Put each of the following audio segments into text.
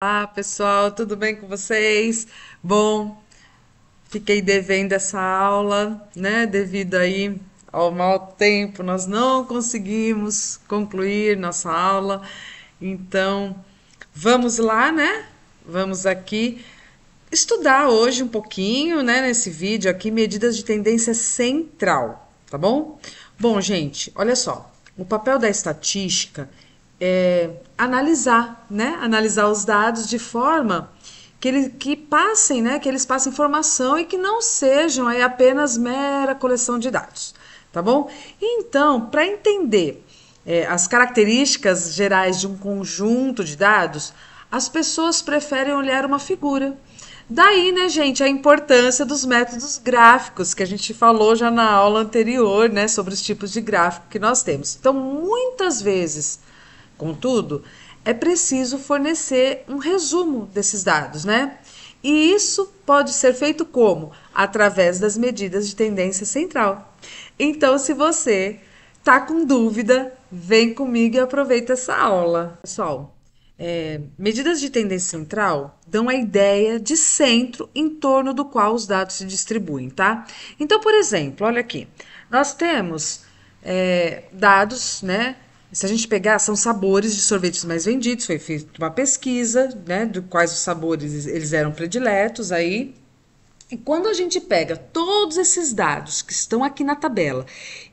Olá, pessoal, tudo bem com vocês? Bom, fiquei devendo essa aula, né? Devido aí ao mau tempo, nós não conseguimos concluir nossa aula. Então, vamos lá, né? Vamos aqui estudar hoje um pouquinho, né, nesse vídeo aqui medidas de tendência central, tá bom? Bom, gente, olha só. O papel da estatística é, analisar, né? Analisar os dados de forma que, eles que passem, né? Que eles passem informação e que não sejam aí apenas mera coleção de dados, tá bom? Então, para entender é, as características gerais de um conjunto de dados, as pessoas preferem olhar uma figura. Daí, né, gente, a importância dos métodos gráficos, que a gente falou já na aula anterior, né, sobre os tipos de gráfico que nós temos. Então, muitas vezes, Contudo, é preciso fornecer um resumo desses dados, né? E isso pode ser feito como? Através das medidas de tendência central. Então, se você tá com dúvida, vem comigo e aproveita essa aula. Pessoal, é, medidas de tendência central dão a ideia de centro em torno do qual os dados se distribuem, tá? Então, por exemplo, olha aqui, nós temos é, dados, né? Se a gente pegar, são sabores de sorvetes mais vendidos, foi feita uma pesquisa, né, de quais os sabores eles eram prediletos aí. E quando a gente pega todos esses dados que estão aqui na tabela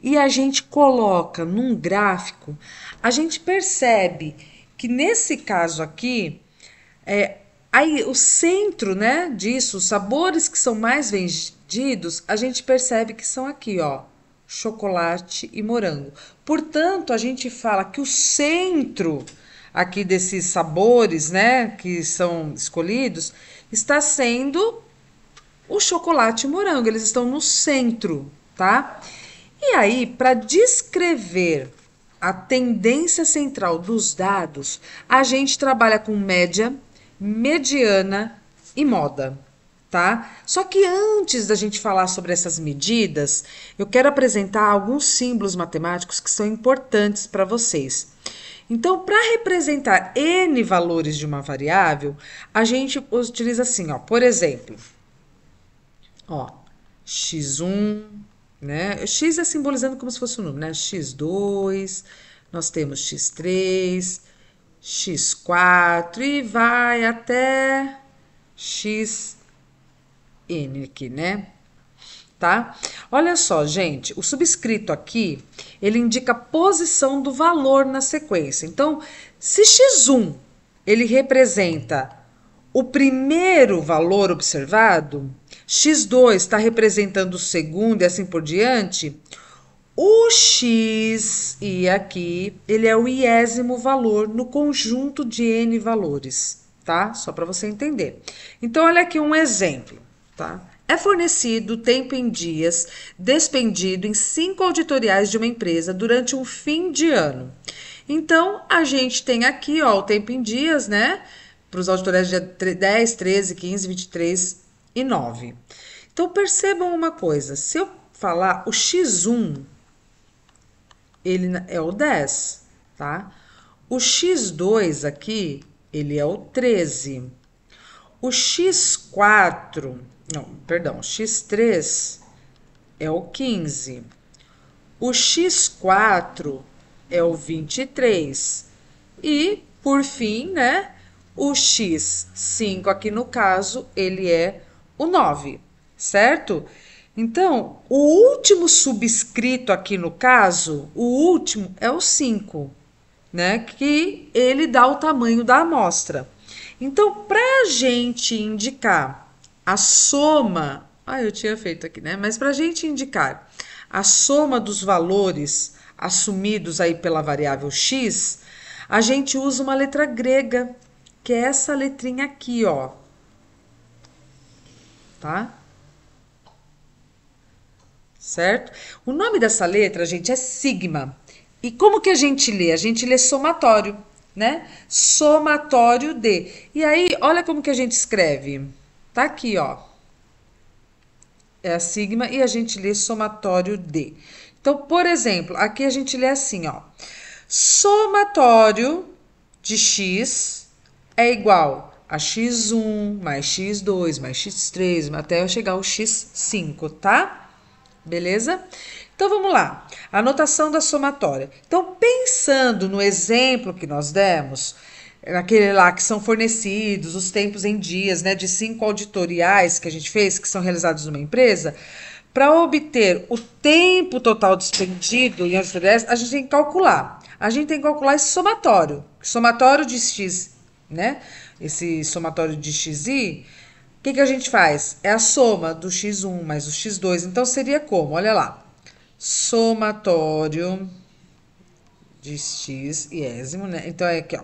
e a gente coloca num gráfico, a gente percebe que nesse caso aqui, é, aí o centro, né, disso, os sabores que são mais vendidos, a gente percebe que são aqui, ó, chocolate e morango. Portanto, a gente fala que o centro aqui desses sabores, né, que são escolhidos, está sendo o chocolate e morango. Eles estão no centro, tá? E aí, para descrever a tendência central dos dados, a gente trabalha com média, mediana e moda tá? Só que antes da gente falar sobre essas medidas, eu quero apresentar alguns símbolos matemáticos que são importantes para vocês. Então, para representar n valores de uma variável, a gente utiliza assim, ó, por exemplo, ó, x1, né? X é simbolizando como se fosse um número, né? x2, nós temos x3, x4 e vai até x ENIC, né? Tá? Olha só, gente, o subscrito aqui, ele indica a posição do valor na sequência. Então, se x1 ele representa o primeiro valor observado, x2 está representando o segundo e assim por diante, o x e aqui, ele é o iésimo valor no conjunto de n valores, tá? Só para você entender. Então, olha aqui um exemplo. Tá? É fornecido tempo em dias, despendido em cinco auditoriais de uma empresa durante um fim de ano. Então, a gente tem aqui ó, o tempo em dias, né? Para os auditoriais de 10, 13, 15, 23 e 9. Então, percebam uma coisa: se eu falar o X1, ele é o 10, tá? O X2 aqui, ele é o 13. O X4 não, perdão, x3 é o 15. O x4 é o 23. E, por fim, né, o x5 aqui no caso, ele é o 9, certo? Então, o último subscrito aqui no caso, o último é o 5, né, que ele dá o tamanho da amostra. Então, para a gente indicar a soma, ah, eu tinha feito aqui, né? Mas para a gente indicar a soma dos valores assumidos aí pela variável x, a gente usa uma letra grega, que é essa letrinha aqui, ó. Tá? Certo? O nome dessa letra, gente, é sigma. E como que a gente lê? A gente lê somatório, né? Somatório de. E aí, olha como que a gente escreve. Tá aqui, ó. É a sigma e a gente lê somatório de. Então, por exemplo, aqui a gente lê assim, ó. Somatório de x é igual a x1 mais x2 mais x3 até eu chegar ao x5, tá? Beleza? Então vamos lá. Anotação da somatória. Então, pensando no exemplo que nós demos, naquele lá que são fornecidos, os tempos em dias, né, de cinco auditoriais que a gente fez, que são realizados numa empresa, para obter o tempo total despendido em auditoriais, a gente tem que calcular. A gente tem que calcular esse somatório, somatório de x, né? Esse somatório de xi, o que, que a gente faz? É a soma do x1 mais o x2. Então seria como? Olha lá. Somatório de x iésimo, né? Então é aqui, ó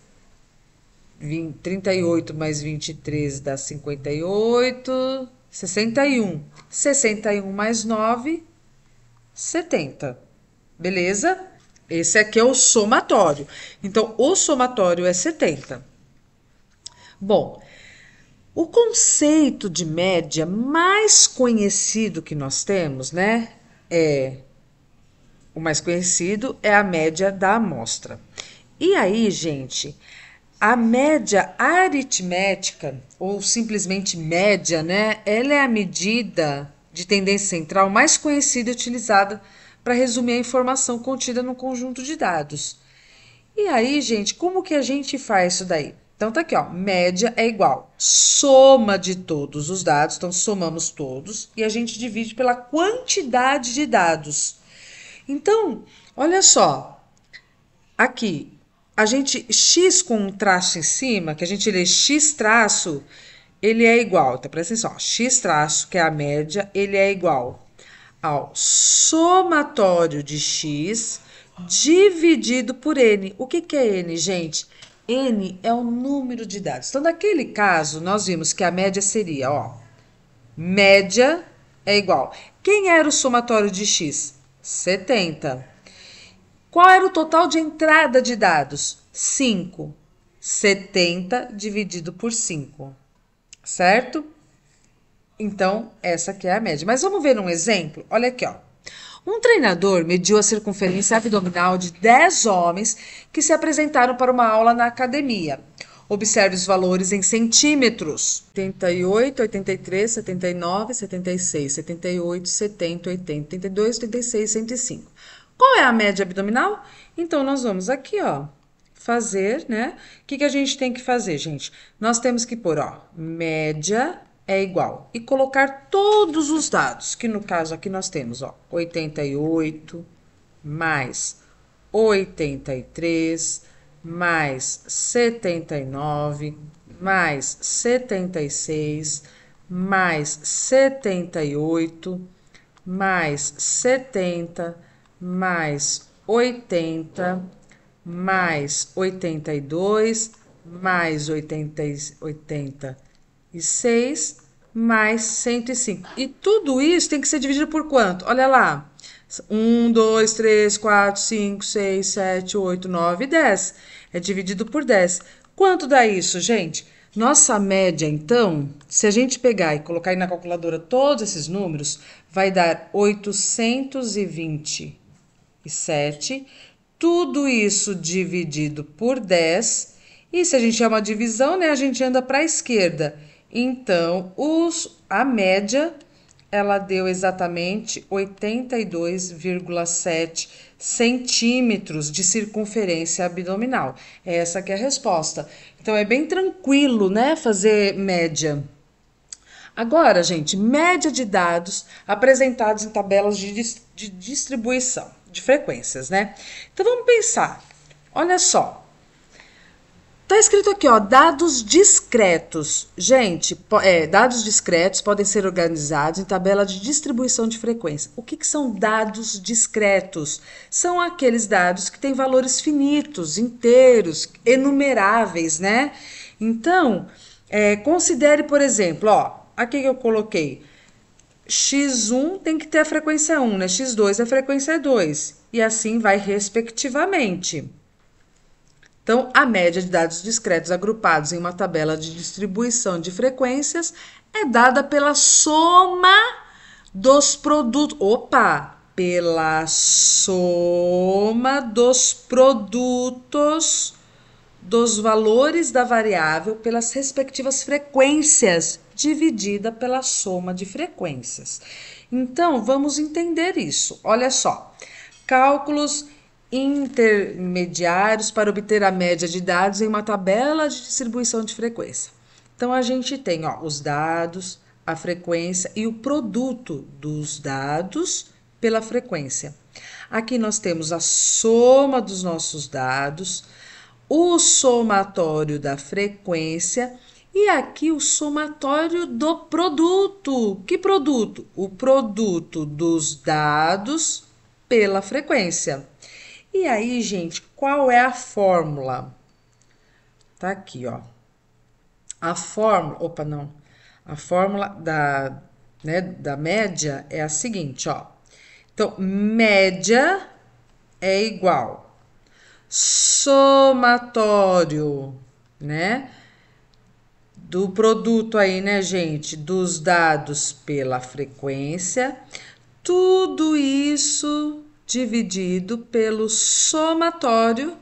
20, 38 mais 23 dá 58, 61. 61 mais 9, 70. Beleza? Esse aqui é o somatório. Então, o somatório é 70. Bom, o conceito de média mais conhecido que nós temos, né? É o mais conhecido é a média da amostra. E aí, gente, a média aritmética, ou simplesmente média, né, ela é a medida de tendência central mais conhecida e utilizada para resumir a informação contida no conjunto de dados. E aí, gente, como que a gente faz isso daí? Então tá aqui, ó, média é igual soma de todos os dados, então somamos todos e a gente divide pela quantidade de dados. Então, olha só, aqui a gente x com um traço em cima, que a gente lê x traço, ele é igual, tá presta atenção, x traço, que é a média, ele é igual ao somatório de x dividido por n. O que, que é n, gente? n é o número de dados. Então, naquele caso, nós vimos que a média seria, ó, média é igual. Quem era o somatório de x? 70. Qual era o total de entrada de dados? 5. 70 dividido por 5, certo? Então, essa aqui é a média. Mas vamos ver um exemplo? Olha aqui, ó. Um treinador mediu a circunferência abdominal de 10 homens que se apresentaram para uma aula na academia. Observe os valores em centímetros: 88, 83, 79, 76, 78, 70, 80, 82, 86, 105. Qual é a média abdominal? Então, nós vamos aqui, ó, fazer, né? O que, que a gente tem que fazer, gente? Nós temos que pôr, ó, média é igual. E colocar todos os dados, que no caso aqui nós temos, ó, 88 mais 83 mais 79 mais 76 mais 78 mais 70 mais 80, mais 82, mais 80, 86, mais 105. E tudo isso tem que ser dividido por quanto? Olha lá. 1, 2, 3, 4, 5, 6, 7, 8, 9, 10. É dividido por 10. Quanto dá isso, gente? Nossa média, então, se a gente pegar e colocar aí na calculadora todos esses números, vai dar 820 e 7. Tudo isso dividido por 10. E se a gente é uma divisão, né, a gente anda para a esquerda. Então, os, a média ela deu exatamente 82,7 centímetros de circunferência abdominal. É essa que é a resposta. Então é bem tranquilo, né, fazer média. Agora, gente, média de dados apresentados em tabelas de, de distribuição de frequências, né? Então vamos pensar. Olha só. Tá escrito aqui, ó, dados discretos. Gente, é, dados discretos podem ser organizados em tabela de distribuição de frequência. O que, que são dados discretos? São aqueles dados que têm valores finitos, inteiros, enumeráveis, né? Então, é, considere, por exemplo, ó, aqui que eu coloquei x1 tem que ter a frequência 1, né? x2 a é frequência 2, e assim vai respectivamente. Então, a média de dados discretos agrupados em uma tabela de distribuição de frequências é dada pela soma dos produtos. Opa! Pela soma dos produtos dos valores da variável pelas respectivas frequências dividida pela soma de frequências. Então, vamos entender isso. Olha só. Cálculos intermediários para obter a média de dados em uma tabela de distribuição de frequência. Então a gente tem ó, os dados, a frequência e o produto dos dados pela frequência. Aqui nós temos a soma dos nossos dados, o somatório da frequência e aqui o somatório do produto. Que produto? O produto dos dados pela frequência. E aí, gente, qual é a fórmula? Tá aqui, ó. A fórmula, opa, não. A fórmula da, né, da média é a seguinte, ó. Então, média é igual somatório, né? do produto aí, né, gente? Dos dados pela frequência, tudo isso dividido pelo somatório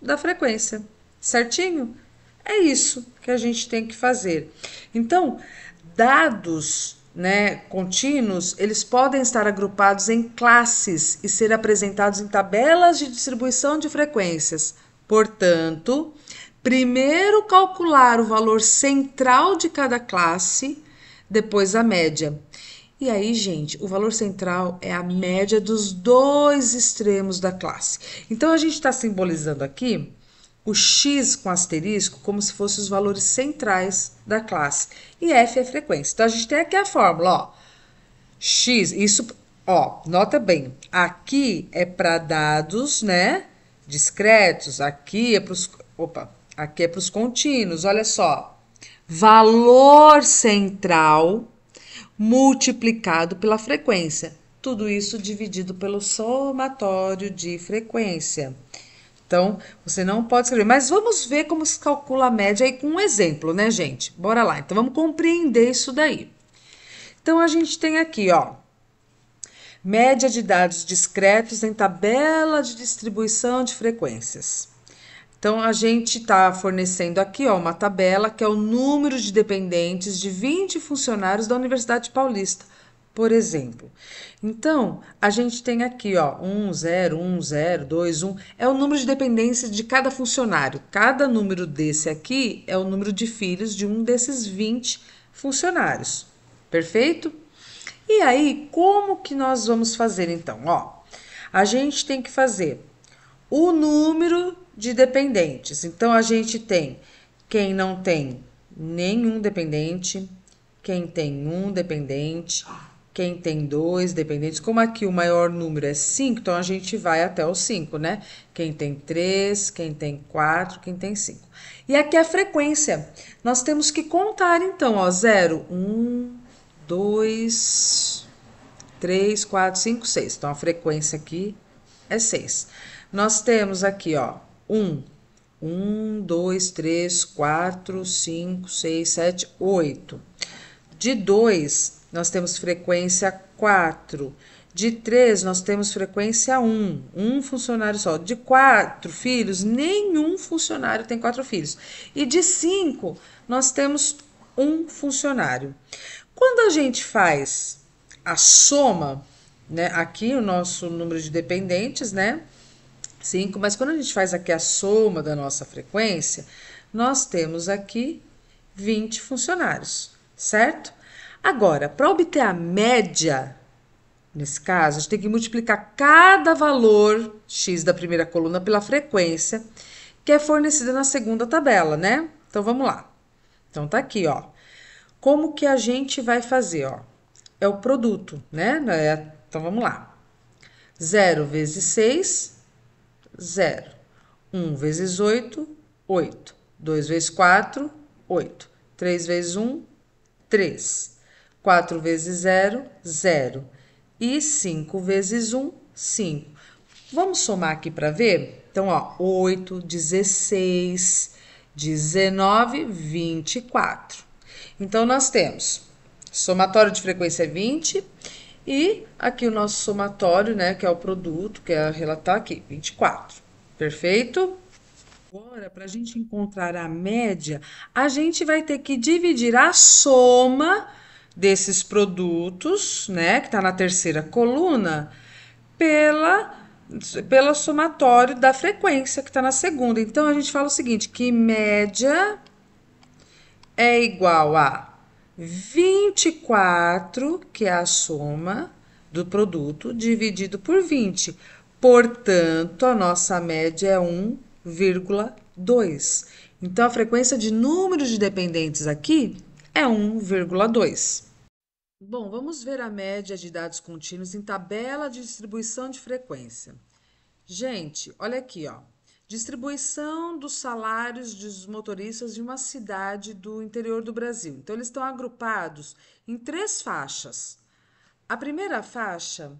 da frequência, certinho? É isso que a gente tem que fazer. Então, dados né, contínuos, eles podem estar agrupados em classes e ser apresentados em tabelas de distribuição de frequências. Portanto, Primeiro calcular o valor central de cada classe, depois a média. E aí, gente, o valor central é a média dos dois extremos da classe. Então, a gente está simbolizando aqui o x com asterisco como se fossem os valores centrais da classe. E f é frequência. Então, a gente tem aqui a fórmula, ó. x, isso, ó, nota bem. Aqui é para dados, né, discretos. Aqui é para os... Opa, Aqui é para os contínuos, olha só. Valor central multiplicado pela frequência. Tudo isso dividido pelo somatório de frequência. Então, você não pode escrever. Mas vamos ver como se calcula a média aí com um exemplo, né, gente? Bora lá. Então, vamos compreender isso daí. Então, a gente tem aqui, ó. Média de dados discretos em tabela de distribuição de frequências. Então, a gente está fornecendo aqui ó, uma tabela que é o número de dependentes de 20 funcionários da Universidade Paulista, por exemplo. Então, a gente tem aqui ó, 1, 0, 1, 0, 2, 1, é o número de dependência de cada funcionário. Cada número desse aqui é o número de filhos de um desses 20 funcionários. Perfeito? E aí, como que nós vamos fazer então? Ó, a gente tem que fazer o número de dependentes. Então a gente tem quem não tem nenhum dependente, quem tem um dependente, quem tem dois dependentes. Como aqui o maior número é cinco, então a gente vai até os cinco, né? Quem tem três, quem tem quatro, quem tem cinco. E aqui é a frequência. Nós temos que contar então, ó, zero, um, dois, três, quatro, cinco, seis. Então a frequência aqui é seis. Nós temos aqui, ó, 1. 1, 2, 3, 4, 5, 6, 7, 8. De 2, nós temos frequência 4. De 3, nós temos frequência 1. Um funcionário só. De 4 filhos, nenhum funcionário tem 4 filhos. E de 5, nós temos um funcionário. Quando a gente faz a soma, né, aqui o nosso número de dependentes, né? 5, mas quando a gente faz aqui a soma da nossa frequência, nós temos aqui 20 funcionários, certo? Agora, para obter a média, nesse caso, a gente tem que multiplicar cada valor x da primeira coluna pela frequência que é fornecida na segunda tabela, né? Então vamos lá. Então tá aqui, ó. Como que a gente vai fazer, ó? É o produto, né? Então vamos lá. 0 vezes 6 0. 1 vezes 8, 8. 2 vezes 4, 8. 3 vezes 1, 3. 4 vezes 0, 0. E 5 vezes 1, 5. Vamos somar aqui para ver? Então, ó, 8, 16, 19, 24. Então, nós temos somatório de frequência é 20 e aqui o nosso somatório, né, que é o produto, que é relatar aqui, 24. Perfeito? Agora, para a gente encontrar a média, a gente vai ter que dividir a soma desses produtos, né, que está na terceira coluna, pela pelo somatório da frequência que está na segunda. Então, a gente fala o seguinte, que média é igual a 24, que é a soma do produto, dividido por 20. Portanto, a nossa média é 1,2. Então, a frequência de número de dependentes aqui é 1,2. Bom, vamos ver a média de dados contínuos em tabela de distribuição de frequência. Gente, olha aqui, ó distribuição dos salários dos motoristas de uma cidade do interior do Brasil. Então, eles estão agrupados em três faixas. A primeira faixa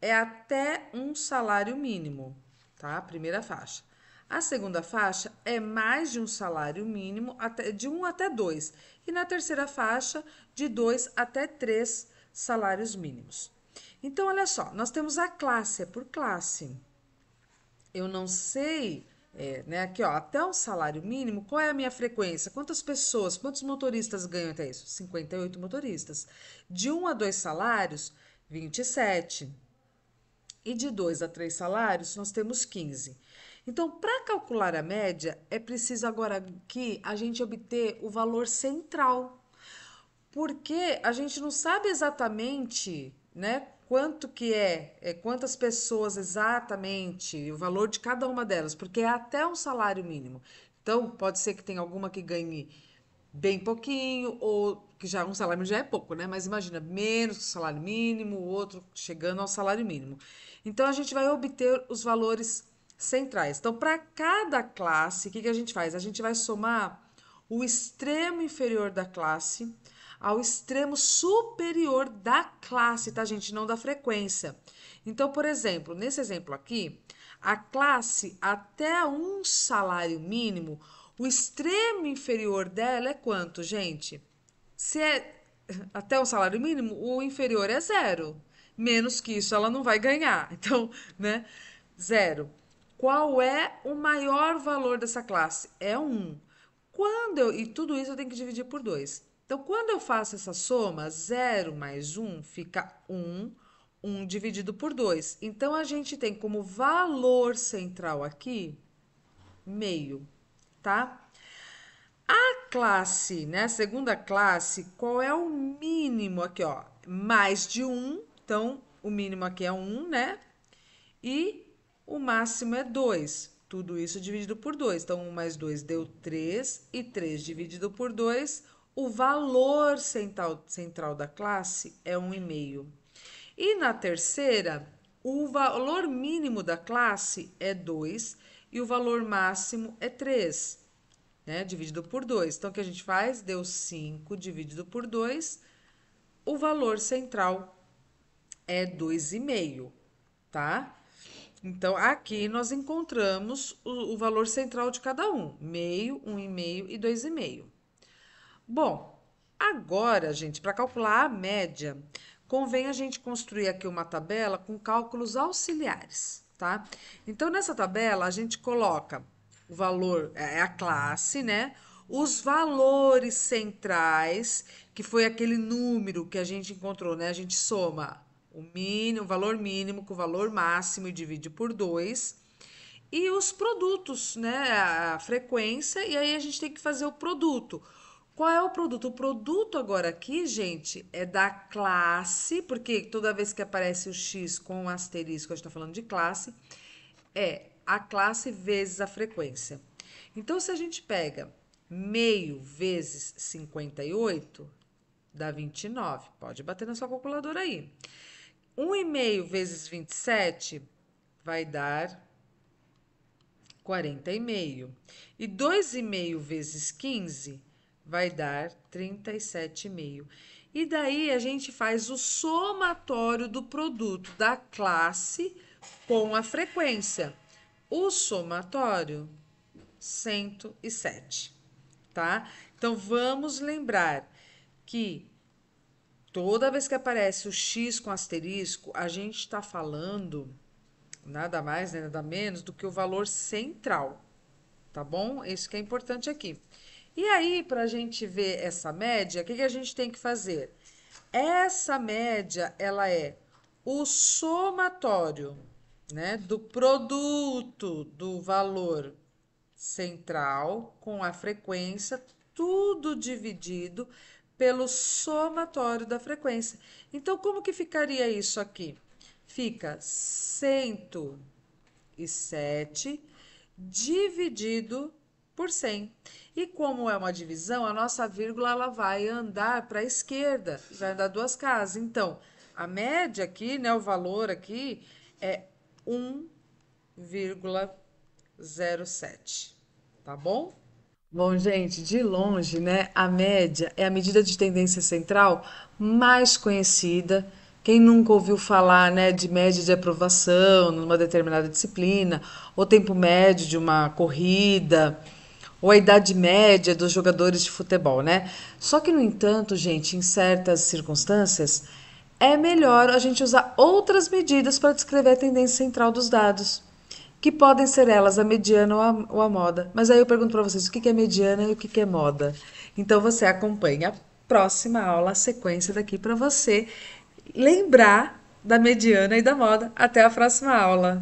é até um salário mínimo, tá? A primeira faixa. A segunda faixa é mais de um salário mínimo, até, de um até dois. E na terceira faixa, de dois até três salários mínimos. Então, olha só, nós temos a classe, é por classe eu não sei, é, né, aqui ó, até o salário mínimo, qual é a minha frequência? Quantas pessoas, quantos motoristas ganham até isso? 58 motoristas. De um a dois salários, 27. E de dois a três salários, nós temos 15. Então, para calcular a média, é preciso agora que a gente obter o valor central, porque a gente não sabe exatamente né, quanto que é, é, quantas pessoas exatamente, o valor de cada uma delas, porque é até um salário mínimo. Então, pode ser que tenha alguma que ganhe bem pouquinho, ou que já um salário já é pouco, né? Mas imagina, menos que o salário mínimo, o outro chegando ao salário mínimo. Então, a gente vai obter os valores centrais. Então, para cada classe, o que, que a gente faz? A gente vai somar o extremo inferior da classe ao extremo superior da classe, tá, gente? Não da frequência. Então, por exemplo, nesse exemplo aqui, a classe até um salário mínimo, o extremo inferior dela é quanto, gente? Se é até um salário mínimo, o inferior é zero. Menos que isso ela não vai ganhar. Então, né? Zero. Qual é o maior valor dessa classe? É um. Quando eu. E tudo isso eu tenho que dividir por dois. Então, quando eu faço essa soma, 0 mais 1 um fica 1, um, 1 um dividido por 2. Então, a gente tem como valor central aqui meio, tá? A classe, né, segunda classe, qual é o mínimo aqui, ó? Mais de 1, então o mínimo aqui é 1, né? E o máximo é 2. Tudo isso dividido por 2. Então, 1 mais 2 deu 3, e 3 dividido por 2, o valor central, central da classe é um e-mail. E na terceira, o valor mínimo da classe é 2 e o valor máximo é 3, né? Dividido por 2. Então, o que a gente faz? Deu 5 dividido por 2. O valor central é 2,5, tá? Então, aqui nós encontramos o, o, valor central de cada um: meio, um e 2,5. Bom, agora, gente, para calcular a média, convém a gente construir aqui uma tabela com cálculos auxiliares, tá? Então, nessa tabela, a gente coloca o valor, é, é a classe, né? Os valores centrais, que foi aquele número que a gente encontrou, né? A gente soma o mínimo, o valor mínimo com o valor máximo e divide por 2. E os produtos, né? A frequência, e aí a gente tem que fazer o produto qual é o produto? O produto agora aqui, gente, é da classe, porque toda vez que aparece o X com um asterisco, a gente está falando de classe, é a classe vezes a frequência. Então, se a gente pega meio vezes 58, dá 29. Pode bater na sua calculadora aí. 1,5 vezes 27 vai dar 40,5. E 2,5 vezes 15 vai dar 37,5. E daí a gente faz o somatório do produto da classe com a frequência. O somatório 107, tá? Então vamos lembrar que toda vez que aparece o x com asterisco, a gente está falando nada mais, né, nada menos do que o valor central, tá bom? Isso que é importante aqui. E aí, para a gente ver essa média, o que, que a gente tem que fazer? Essa média, ela é o somatório né, do produto do valor central com a frequência, tudo dividido pelo somatório da frequência. Então, como que ficaria isso aqui? Fica 107 dividido por 100. E como é uma divisão, a nossa vírgula ela vai andar para a esquerda, vai andar duas casas. Então, a média aqui, né, o valor aqui é 1,07. Tá bom? Bom, gente, de longe, né, a média é a medida de tendência central mais conhecida. Quem nunca ouviu falar, né, de média de aprovação numa determinada disciplina, ou tempo médio de uma corrida, ou a idade média dos jogadores de futebol, né? Só que, no entanto, gente, em certas circunstâncias, é melhor a gente usar outras medidas para descrever a tendência central dos dados, que podem ser elas a mediana ou a, ou a moda. Mas aí eu pergunto para vocês o que é mediana e o que é moda. Então você acompanha a próxima aula, a sequência daqui para você lembrar da mediana e da moda. Até a próxima aula!